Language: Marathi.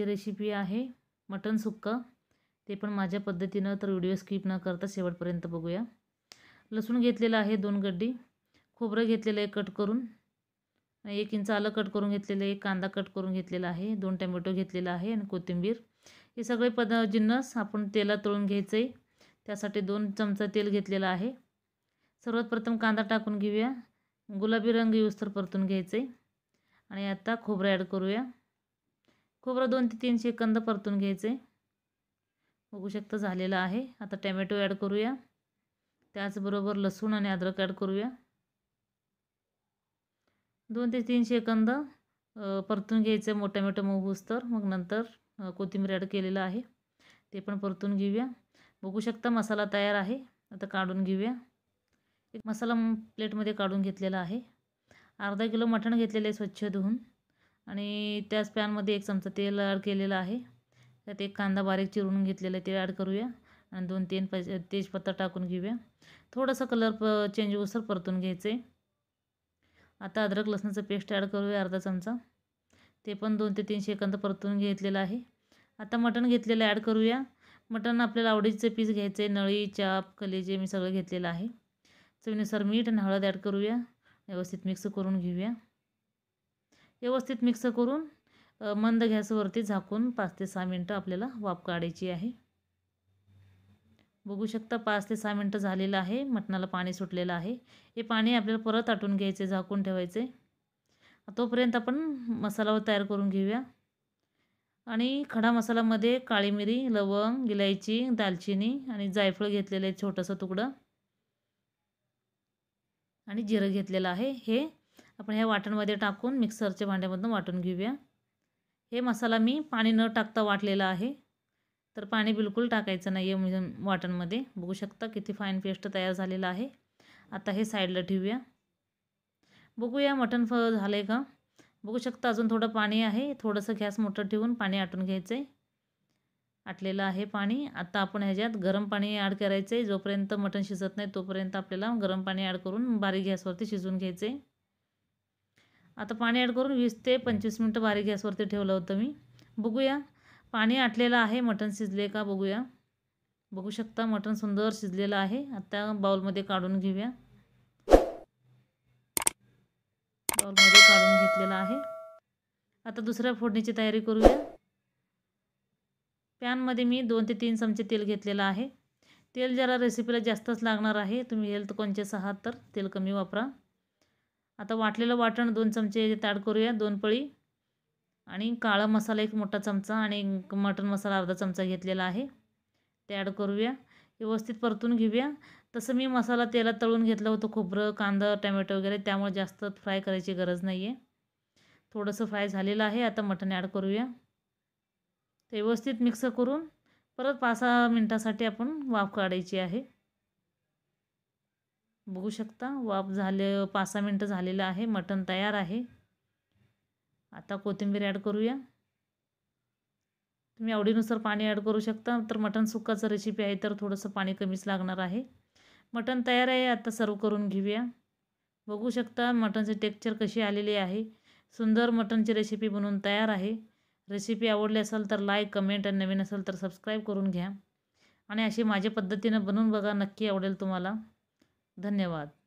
आजची रेसिपी आहे मटन सुक्का ते पण माझ्या पद्धतीनं तर व्हिडिओ स्किप न करता शेवटपर्यंत बघूया लसूण घेतलेलं आहे दोन गड्डी खोबरं घेतलेलं आहे कट करून एक इंच आलं कट करून घेतलेलं आहे कांदा कट करून घेतलेला आहे दोन टमॅटो घेतलेला आहे आणि कोथिंबीर हे सगळे पद जिन्नस आपण तेलात तळून घ्यायचं आहे त्यासाठी दोन चमचा तेल घेतलेला आहे सर्वात प्रथम कांदा टाकून घेऊया गुलाबी रंग यूज तर परतून घ्यायचं आहे आणि आता खोबरं ॲड करूया खोबरं दोन ते तीन सेकंद परतून घ्यायचे बघू शकता झालेलं आहे आता टॅमॅटो ॲड करूया त्याचबरोबर लसूण आणि अद्रक ॲड करूया दोन ते तीन सेकंद परतून घ्यायचं मो टॅमॅटो मऊस तर मग नंतर कोथिंबीर ॲड केलेलं आहे ते पण परतून घेऊया बघू शकता मसाला तयार आहे आता काढून घेऊया एक मसाला प्लेटमध्ये काढून घेतलेला आहे अर्धा किलो मटण घेतलेलं आहे स्वच्छ धुवून आणि त्याच पॅनमध्ये एक चमचा तेल ॲड केलेलं आहे त्यात एक कांदा बारीक चिरून घेतलेला आहे ते ॲड करूया आणि दोन तीन प तेजपत्ता टाकून घेऊया थोडासा कलर प चेंज होसर परतून घ्यायचं आहे आता अद्रक लसणाचं पेस्ट ॲड करूया अर्धा चमचा ते पण दोन ते तीन सेकंद परतून घेतलेलं आहे आता मटण घेतलेलं ॲड करूया मटण आपल्याला आवडीचे पीस घ्यायचे नळी चाप कलेजे मी सगळं घेतलेलं आहे चवीनुसार मीठ आणि हळद ॲड करूया व्यवस्थित मिक्स करून घेऊया व्यवस्थित मिक्स करून मंद गॅसवरती झाकून पाच ते सहा मिनटं आपल्याला वाफ काढायची आहे बघू शकता पाच ते सहा मिनटं झालेलं आहे मटणाला पाणी सुटलेलं आहे हे पाणी आपल्याला परत आटून घ्यायचे झाकून ठेवायचे तोपर्यंत आपण मसाला तयार करून घेऊया आणि खडा मसालामध्ये काळी मिरी लवंग इलायची दालचिनी आणि जायफळ घेतलेलं आहे छोटंसं तुकडं आणि जिरं घेतलेलं आहे हे आपण ह्या वाटणमध्ये टाकून मिक्सरच्या भांड्यामधून वाटून घेऊया हे मसाला मी पाणी न टाकता वाटलेला आहे तर पाणी बिलकुल टाकायचं नाही आहे म्हणजे वाटणमध्ये बघू शकता किती फाईन पेस्ट तयार झालेला आहे आता हे साईडला ठेवूया बघूया मटण फ झालं आहे का बघू शकता अजून थोडं पाणी आहे थोडंसं गॅस मोठं ठेवून पाणी आटून घ्यायचं आहे आटलेलं आहे पाणी आता आपण ह्याच्यात गरम पाणी ॲड करायचं आहे जोपर्यंत मटण शिजत नाही तोपर्यंत आपल्याला गरम पाणी ॲड करून बारीक गॅसवरती शिजवून घ्यायचं आहे आता पाणी ॲड करून वीस ते पंचवीस मिनटं बारीक गॅसवरती ठेवलं होतं मी बघूया पाणी आटलेलं आहे मटण शिजले का बघूया बघू शकता मटण सुंदर शिजलेलं आहे आता बाउलमध्ये काढून घेऊया बाउलमध्ये काढून घेतलेलं आहे आता दुसऱ्या फोडणीची तयारी करूया पॅनमध्ये मी दोन ते तीन चमचे तेल घेतलेलं आहे तेल जरा रेसिपीला जास्तच लागणार आहे तुम्ही हेल्थ कॉन्शियस आहात तर तेल कमी वापरा आता वाटलेलं वाटण दोन चमचे ॲड करूया दोन पळी आणि काळा मसाला एक मोठा चमचा आणि मटण मसाला अर्धा चमचा घेतलेला आहे ते ॲड करूया व्यवस्थित परतून घेऊया तसं मी मसाला तेलात तळून घेतलं होतं खोबरं कांदा टमॅटो वगैरे त्यामुळे जास्त फ्राय करायची गरज नाही आहे थोडंसं फ्राय झालेलं आहे आता मटण ॲड करूया ते व्यवस्थित मिक्स करून परत पाच सहा मिनटासाठी आपण वाफ काढायची आहे बघू शकता वाफ झाले पाच सहा मिनटं झालेलं आहे मटण तयार आहे आता कोथिंबीर ॲड करूया तुम्ही आवडीनुसार पाणी ॲड करू शकता तर मटण सुक्काचं रेसिपी आहे तर थोडंसं पाणी कमीच लागणार आहे मटण तयार आहे आता सर्व करून घेऊया बघू शकता मटणचे टेक्चर कशी आलेली आहे सुंदर मटणची रेसिपी बनवून तयार आहे रेसिपी आवडली असेल तर लाईक कमेंट आणि नवीन असेल तर सबस्क्राईब करून घ्या आणि अशी माझ्या पद्धतीनं बनवून बघा नक्की आवडेल तुम्हाला धन्यवाद